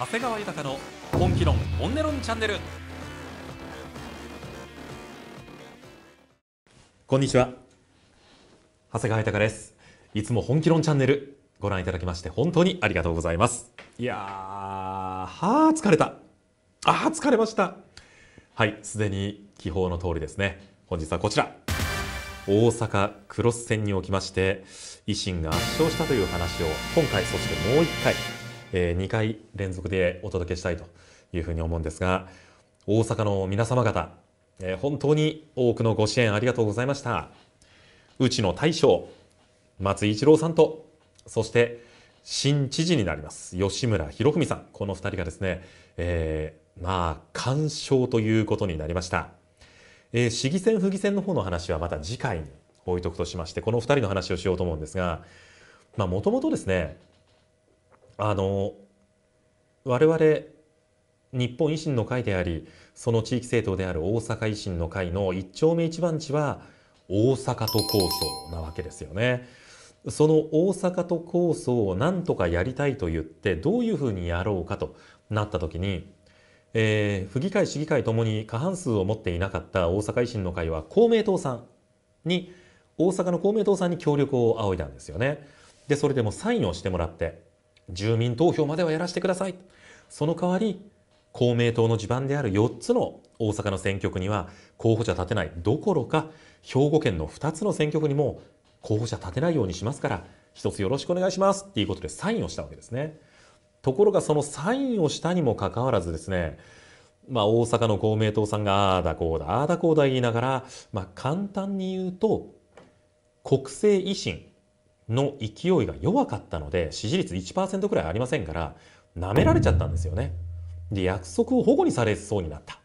長谷川豊の本気論本音論チャンネルこんにちは長谷川豊ですいつも本気論チャンネルご覧いただきまして本当にありがとうございますいやーはあ疲れたあー疲れましたはいすでに気泡の通りですね本日はこちら大阪クロス戦におきまして維新が圧勝したという話を今回そしてもう一回え2回連続でお届けしたいというふうに思うんですが大阪の皆様方、え本当に多くのご支援ありがとうございましたうちの大将松井一郎さんとそして新知事になります吉村博文さんこの2人がですね、えー、まあ完勝ということになりました、えー、市議選府議選の方の話はまた次回に置いとくとしましてこの2人の話をしようと思うんですがもともとですねあの我々日本維新の会でありその地域政党である大阪維新の会の一丁目一番地は大阪都構想なわけですよね。その大阪都構想をなんとかやりたいと言ってどういうふうにやろうかとなった時に、えー、府議会市議会ともに過半数を持っていなかった大阪維新の会は公明党さんに大阪の公明党さんに協力を仰いだんですよね。でそれでもサインをしてもらって住民投票まではやらせてください。その代わり、公明党の地盤である4つの大阪の選挙区には候補者立てないどころか、兵庫県の2つの選挙区にも候補者立てないようにしますから、一つよろしくお願いしますっていうことでサインをしたわけですね。ところがそのサインをしたにもかかわらずですね、まあ、大阪の公明党さんがああだこうだああだこうだ言いながら、まあ、簡単に言うと国政維新の勢いが弱かったので支持率1%くらいありませんから舐められちゃったんですよね。で約束を保護にされそうになった。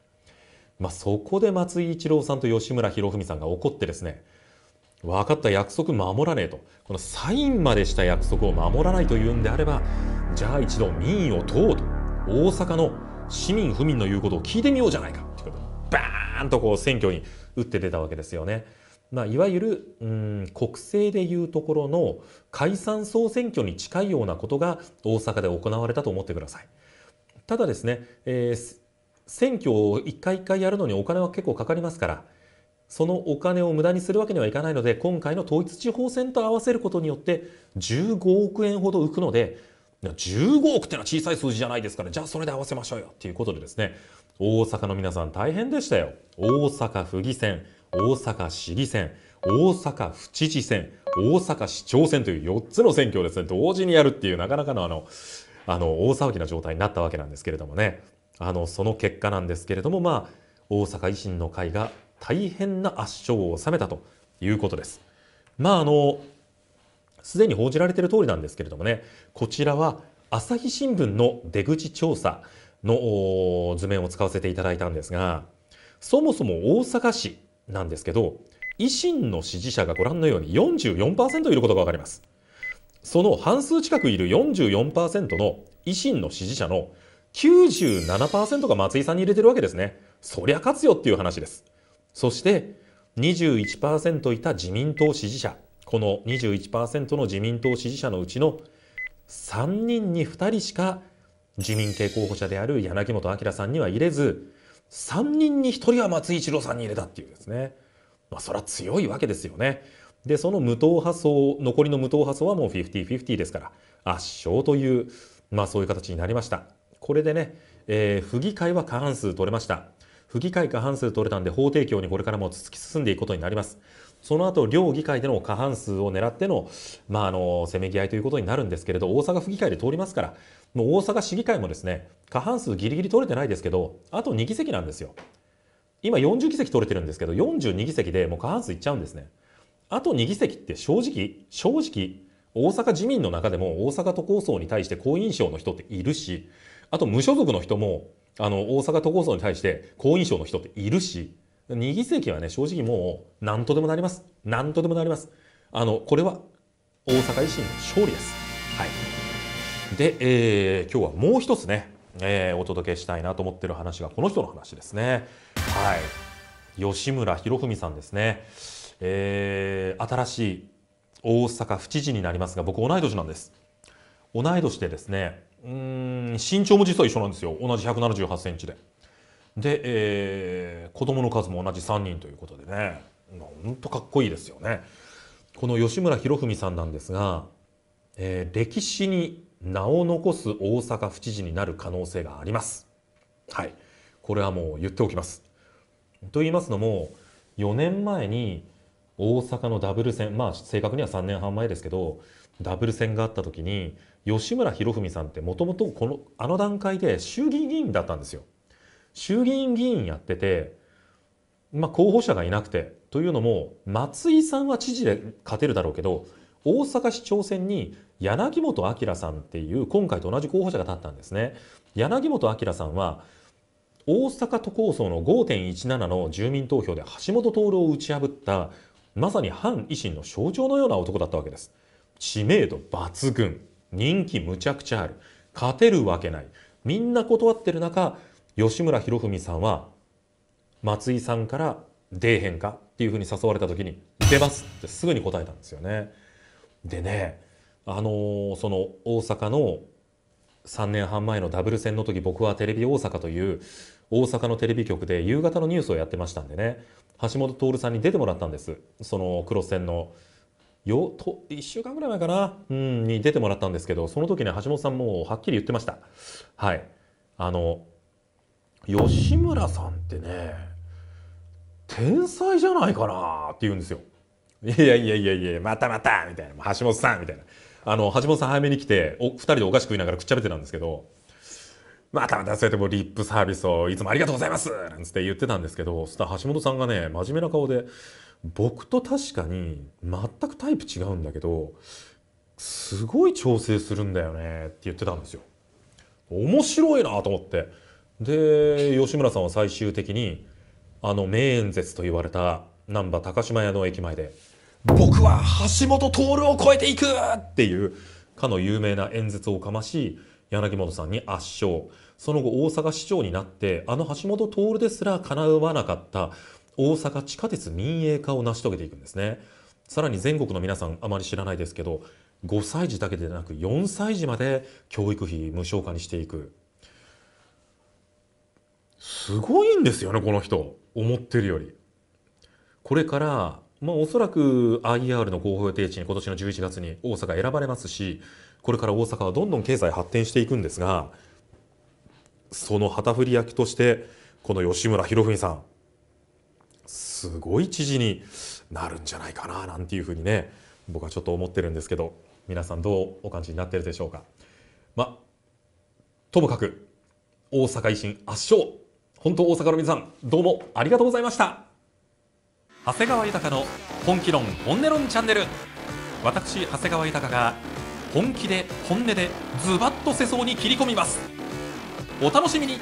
まあ、そこで松井一郎さんと吉村博文さんが怒ってですね分かった約束守らねえとこのサインまでした約束を守らないというんであればじゃあ一度民意を問おうと大阪の市民府民の言うことを聞いてみようじゃないかということでバーンとこう選挙に打って出たわけですよね。まあ、いわゆるうん国政でいうところの解散総選挙に近いようなことが大阪で行われたと思ってください。ただですね、えー、選挙を一回一回やるのにお金は結構かかりますからそのお金を無駄にするわけにはいかないので今回の統一地方選と合わせることによって15億円ほど浮くので15億ってのは小さい数字じゃないですからじゃあそれで合わせましょうよっていうことでですね大阪の皆さん大変でしたよ大阪府議選大阪市議選、大阪府知事選、大阪市長選という4つの選挙をですね、同時にやるっていうなかなかのあの、あの、大騒ぎな状態になったわけなんですけれどもね。あの、その結果なんですけれども、まあ、大阪維新の会が大変な圧勝を収めたということです。まあ、あの、すでに報じられている通りなんですけれどもね、こちらは朝日新聞の出口調査の図面を使わせていただいたんですが、そもそも大阪市なんですけど維新の支持者がご覧のように44%いることが分かりますその半数近くいる44%の維新の支持者の97%が松井さんに入れてるわけですねそりゃ勝つよっていう話ですそして21%いた自民党支持者この21%の自民党支持者のうちの3人に2人しか自民系候補者である柳本明さんには入れず3人に1人は松井一郎さんに入れたっていうですね。まあ、それは強いわけですよね。で、その無党派層、残りの無党派層はもう50-50ですから、圧勝という、まあそういう形になりました。これでね、えー、府議会は過半数取れました。府議会過半数取れたんで法定協にこれからも突き進んでいくことになります。その後両議会での過半数を狙っての,、まあ、あのせめぎ合いということになるんですけれど大阪府議会で通りますからもう大阪市議会もですね過半数ぎりぎり取れてないですけどあと2議席なんですよ。今40議席取れてるんですけど42議席でもう過半数いっちゃうんですね。あと2議席って正直正直大阪自民の中でも大阪都構想に対して好印象の人っているしあと無所属の人もあの大阪都構想に対して好印象の人っているし2議席はね、正直もう、何とでもなります。何とでもなります。あの、これは、大阪維新の勝利です。はい。で、えー、今日はもう一つね、えー、お届けしたいなと思ってる話が、この人の話ですね。はい。吉村博文さんですね。えー、新しい大阪府知事になりますが、僕同い年なんです。同い年でですね、うん、身長も実は一緒なんですよ。同じ178センチで。で、えー、子供の数も同じ3人ということでね本当かっこいいですよね。この吉村博文さんなんですが、えー、歴史に名を残す大阪府知事になる可能性があります。はい、これはもう言っておきます。と言いますのも4年前に大阪のダブル戦まあ正確には3年半前ですけどダブル戦があった時に吉村博文さんってもともとあの段階で衆議院議員だったんですよ。衆議院議員やってて、まあ、候補者がいなくてというのも松井さんは知事で勝てるだろうけど大阪市長選に柳本明さんっていう今回と同じ候補者が立ったんですね。柳本明さんは大阪都構想の5.17の住民投票で橋本徹を打ち破ったまさに反維新の象徴のような男だったわけです知名度抜群人気むちゃくちゃある勝てるわけないみんな断ってる中吉村博文さんは松井さんから「出えへんか?」っていうふうに誘われた時に「出ます」ってすぐに答えたんですよね。でねあのー、その大阪の3年半前のダブル戦の時僕はテレビ大阪という大阪のテレビ局で夕方のニュースをやってましたんでね橋本徹さんに出てもらったんですそのクロス戦のよと1週間ぐらい前かな、うん、に出てもらったんですけどその時ね橋本さんもはっきり言ってましたはいあの吉村さんってね天才じゃないかなって言うんですよ。いやいやいやいやまたまたみたいな橋本さんみたいなあの橋本さん早めに来てお2人でお菓子食いながらくっちゃべてたんですけどまたまたそうやってもうリップサービスをいつもありがとうございますなんつって言ってたんですけどそしたら橋本さんがね真面目な顔で僕と確かに全くタイプ違うんだけどすごい調整するんだよねって言ってたんですよ。面白いなと思って。で吉村さんは最終的にあの名演説と言われた難波高島屋の駅前で「僕は橋本徹を超えていく!」っていうかの有名な演説をかまし柳本さんに圧勝その後大阪市長になってあの橋本徹ですらかなわなかった大阪地下鉄民営化を成し遂げていくんですねさらに全国の皆さんあまり知らないですけど5歳児だけでなく4歳児まで教育費無償化にしていくすごいんですよねこの人思ってるよりこれからまあおそらく IR の候補予定地に今年の11月に大阪選ばれますしこれから大阪はどんどん経済発展していくんですがその旗振り役としてこの吉村博文さんすごい知事になるんじゃないかななんていうふうにね僕はちょっと思ってるんですけど皆さんどうお感じになってるでしょうか。まあ、ともかく大阪維新圧勝本当大阪の皆さんどうもありがとうございました長谷川豊の本気論本音論チャンネル私長谷川豊が本気で本音でズバッと世相に切り込みますお楽しみに